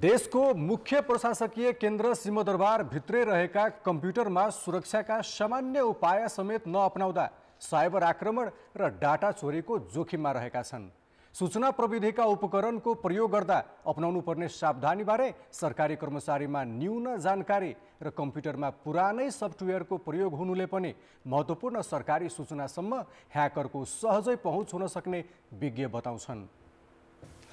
देशको मुख्य प्रशासकीय केन्द्र सिंहदरबारभित्रै रहेका कम्प्युटरमा सुरक्षाका सामान्य उपाय समेत नअपनाउँदा साइबर आक्रमण र डाटा चोरीको जोखिममा रहेका छन् सूचना प्रविधिका उपकरणको प्रयोग गर्दा अपनाउनुपर्ने सावधानीबारे सरकारी कर्मचारीमा न्यून जानकारी र कम्प्युटरमा पुरानै सफ्टवेयरको प्रयोग हुनुले पनि महत्त्वपूर्ण सरकारी सूचनासम्म ह्याकरको सहजै पहुँच हुन सक्ने विज्ञ बताउँछन्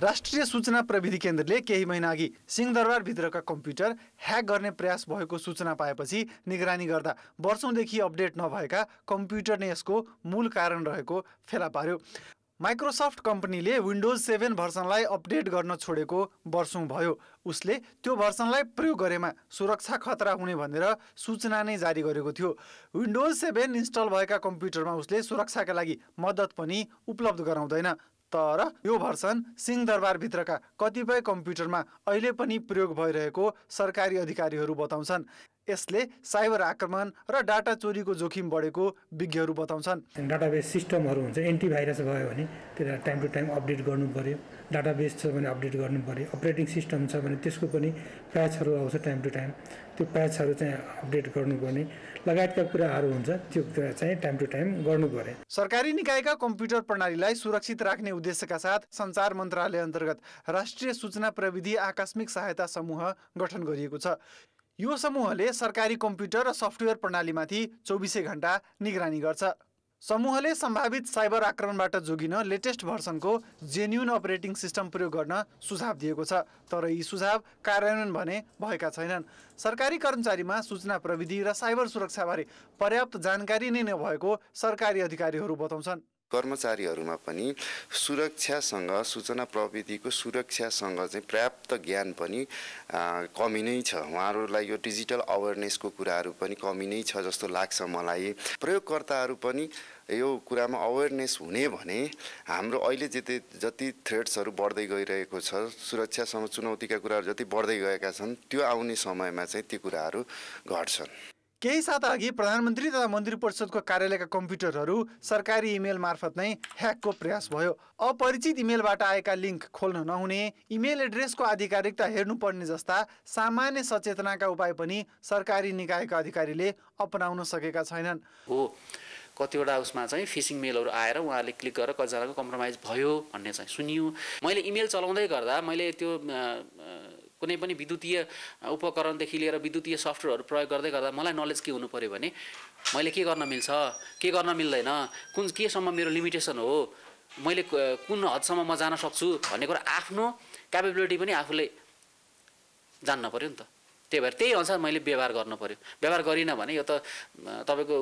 राष्ट्रिय सूचना प्रविधि केन्द्रले केही महिना अघि सिंहदरबारभित्रका कम्प्युटर ह्याक गर्ने प्रयास भएको सूचना पाएपछि निगरानी गर्दा वर्षौँदेखि अपडेट नभएका कम्प्युटर नै यसको मूल कारण रहेको फेला पार्यो माइक्रोसफ्ट कम्पनीले विन्डोज सेभेन भर्सनलाई अपडेट गर्न छोडेको वर्षौँ भयो उसले त्यो भर्सनलाई प्रयोग गरेमा सुरक्षा खतरा हुने भनेर सूचना नै जारी गरेको थियो विन्डोज सेभेन इन्स्टल भएका कम्प्युटरमा उसले सुरक्षाका लागि मद्दत पनि उपलब्ध गराउँदैन तर यो भर्सन सिंहदरबारभित्रका कतिपय कम्प्युटरमा अहिले पनि प्रयोग भइरहेको सरकारी अधिकारीहरू बताउँछन् यसले साइबर आक्रमण र डाटा चोरीको जोखिम बढेको विज्ञहरू बताउँछन् डाटाबेस सिस्टमहरू हुन्छ एन्टिभाइरस भयो भने त्यसलाई टाइम टु टाइम अपडेट गर्नु पऱ्यो डाटाबेस छ भने अपडेट गर्नु पऱ्यो अपरेटिङ सिस्टम छ भने त्यसको पनि प्याचहरू आउँछ टाइम टु टाइम त्यो प्याचहरू चाहिँ अपडेट गर्नुपर्ने लगायतका कुराहरू हुन्छ त्यो कुरा चाहिँ टाइम टु टाइम गर्नु पर्यो सरकारी निकायका कम्प्युटर प्रणालीलाई सुरक्षित राख्ने उद्देश्यका साथ सञ्चार मन्त्रालय अन्तर्गत राष्ट्रिय सूचना प्रविधि आकस्मिक सहायता समूह गठन गरिएको छ यो समूहले सरकारी कम्प्युटर र सफ्टवेयर प्रणालीमाथि चौबिसै घण्टा निगरानी गर्छ समूहले सम्भावित साइबर आक्रमणबाट जोगिन लेटेस्ट भर्सनको जेन्युन अपरेटिङ सिस्टम प्रयोग गर्न सुझाव दिएको छ तर यी सुझाव कार्यान्वयन भने भएका छैनन् सरकारी कर्मचारीमा सूचना प्रविधि र साइबर सुरक्षाबारे पर्याप्त जानकारी नै नभएको सरकारी अधिकारीहरू बताउँछन् कर्मचारीहरूमा पनि सुरक्षासँग सूचना प्रविधिको सुरक्षासँग चाहिँ पर्याप्त ज्ञान पनि कमी नै छ उहाँहरूलाई यो डिजिटल अवेरनेसको कुराहरू पनि कमी नै छ जस्तो लाग्छ मलाई प्रयोगकर्ताहरू पनि यो कुरामा अवेरनेस हुने भने हाम्रो अहिले जति जति थ्रेड्सहरू बढ्दै गइरहेको छ सुरक्षासँग चुनौतीका कुराहरू जति बढ्दै गएका छन् त्यो आउने समयमा चाहिँ ती कुराहरू घट्छन् केही साता अघि प्रधानमन्त्री तथा मन्त्री परिषदको कार्यालयका कम्प्युटरहरू सरकारी इमेल मार्फत नै ह्याकको प्रयास भयो अपरिचित इमेलबाट आएका लिङ्क खोल्न नहुने इमेल एड्रेसको आधिकारिकता हेर्नुपर्ने जस्ता सामान्य सचेतनाका उपाय पनि सरकारी निकायका अधिकारीले अपनाउन सकेका छैनन् हो कतिवटा उसमा चाहिँ फिसिङ मेलहरू आएर उहाँले क्लिक गरेर कतिजनाको कम्प्रोमाइज भयो भन्ने चाहिँ सुनियो मैले इमेल चलाउँदै गर्दा मैले त्यो कुनै पनि विद्युतीय उपकरणदेखि लिएर विद्युतीय सफ्टवेयरहरू प्रयोग गर्दै गर्दा मलाई नलेज के हुनु पऱ्यो भने मैले के गर्न मिल्छ के गर्न मिल्दैन कुन केसम्म मेरो लिमिटेसन हो मैले कुन हदसम्म म जान सक्छु भन्ने कुरा आफ्नो क्यापेबिलिटी पनि आफूले जान्न पऱ्यो नि त त्यही भएर त्यही अनुसार मैले व्यवहार गर्नु पऱ्यो व्यवहार गरिनँ भने यो त तपाईँको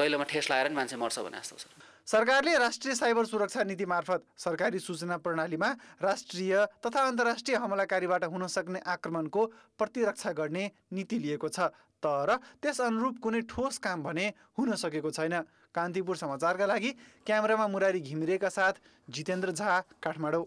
दैलोमा ठेस लगाएर नि मान्छे मर्छ भने जस्तो छ सरकारले राष्ट्रिय साइबर सुरक्षा नीति मार्फत सरकारी सूचना प्रणालीमा राष्ट्रिय तथा अन्तर्राष्ट्रिय हमलाकारीबाट हुन सक्ने आक्रमणको प्रतिरक्षा गर्ने नीति लिएको छ तर त्यस अनुरूप कुनै ठोस काम भने हुन सकेको छैन कान्तिपुर समाचारका लागि क्यामेरामा मुरारी घिमिरेका साथ जितेन्द्र झा काठमाडौँ